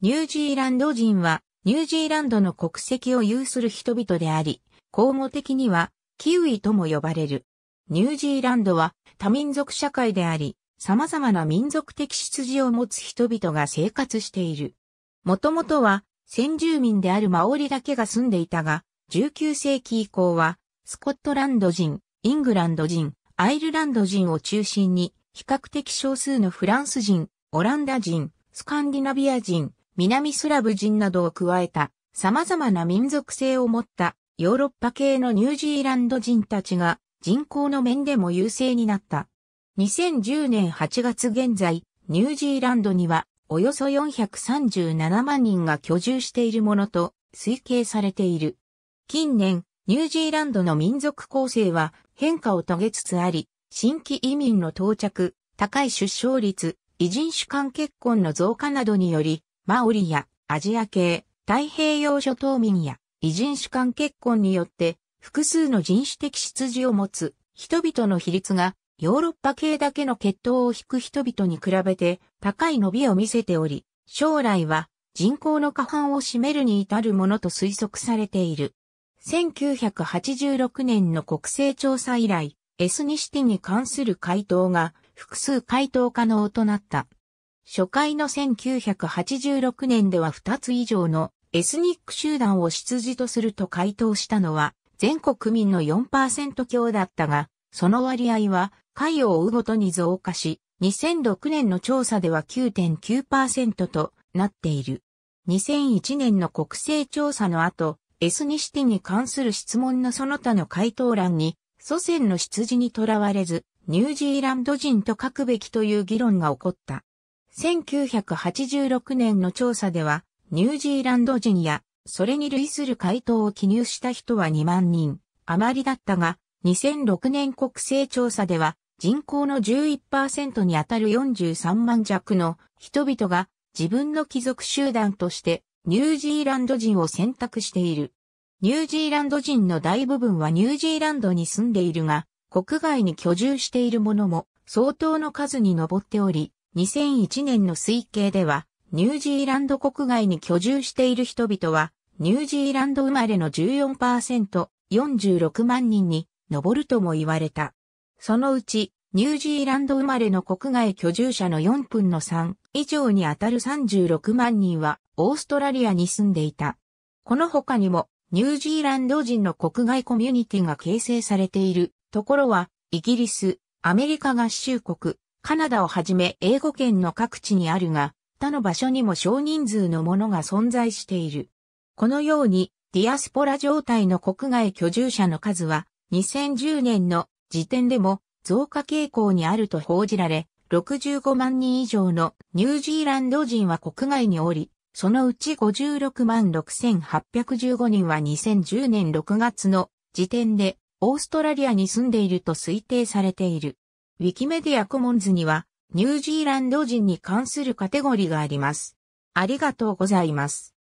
ニュージーランド人は、ニュージーランドの国籍を有する人々であり、公募的には、キウイとも呼ばれる。ニュージーランドは多民族社会であり、様々な民族的出自を持つ人々が生活している。もともとは、先住民であるマオリだけが住んでいたが、19世紀以降は、スコットランド人、イングランド人、アイルランド人を中心に、比較的少数のフランス人、オランダ人、スカンディナビア人、南スラブ人などを加えた様々な民族性を持ったヨーロッパ系のニュージーランド人たちが人口の面でも優勢になった。2010年8月現在、ニュージーランドにはおよそ437万人が居住しているものと推計されている。近年、ニュージーランドの民族構成は変化を遂げつつあり、新規移民の到着、高い出生率、異人種間結婚の増加などにより、マオリやアジア系、太平洋諸島民や異人種間結婚によって複数の人種的出自を持つ人々の比率がヨーロッパ系だけの血統を引く人々に比べて高い伸びを見せており、将来は人口の過半を占めるに至るものと推測されている。1986年の国勢調査以来、エスニシティに関する回答が複数回答可能となった。初回の1986年では2つ以上のエスニック集団を出自とすると回答したのは全国民の4%強だったが、その割合は回を追うごとに増加し、2006年の調査では9.9%となっている。2001年の国勢調査の後、エスニシティに関する質問のその他の回答欄に、祖先の出自にとらわれず、ニュージーランド人と書くべきという議論が起こった。1986年の調査では、ニュージーランド人や、それに類する回答を記入した人は2万人余りだったが、2006年国勢調査では、人口の11%にあたる43万弱の人々が自分の貴族集団としてニュージーランド人を選択している。ニュージーランド人の大部分はニュージーランドに住んでいるが、国外に居住している者も相当の数に上っており、2001年の推計では、ニュージーランド国外に居住している人々は、ニュージーランド生まれの14%、46万人に上るとも言われた。そのうち、ニュージーランド生まれの国外居住者の4分の3以上にあたる36万人は、オーストラリアに住んでいた。この他にも、ニュージーランド人の国外コミュニティが形成されているところは、イギリス、アメリカ合衆国、カナダをはじめ英語圏の各地にあるが、他の場所にも少人数のものが存在している。このように、ディアスポラ状態の国外居住者の数は、2010年の時点でも増加傾向にあると報じられ、65万人以上のニュージーランド人は国外におり、そのうち56万6815人は2010年6月の時点でオーストラリアに住んでいると推定されている。ウィキメディアコモンズには、ニュージーランド人に関するカテゴリがあります。ありがとうございます。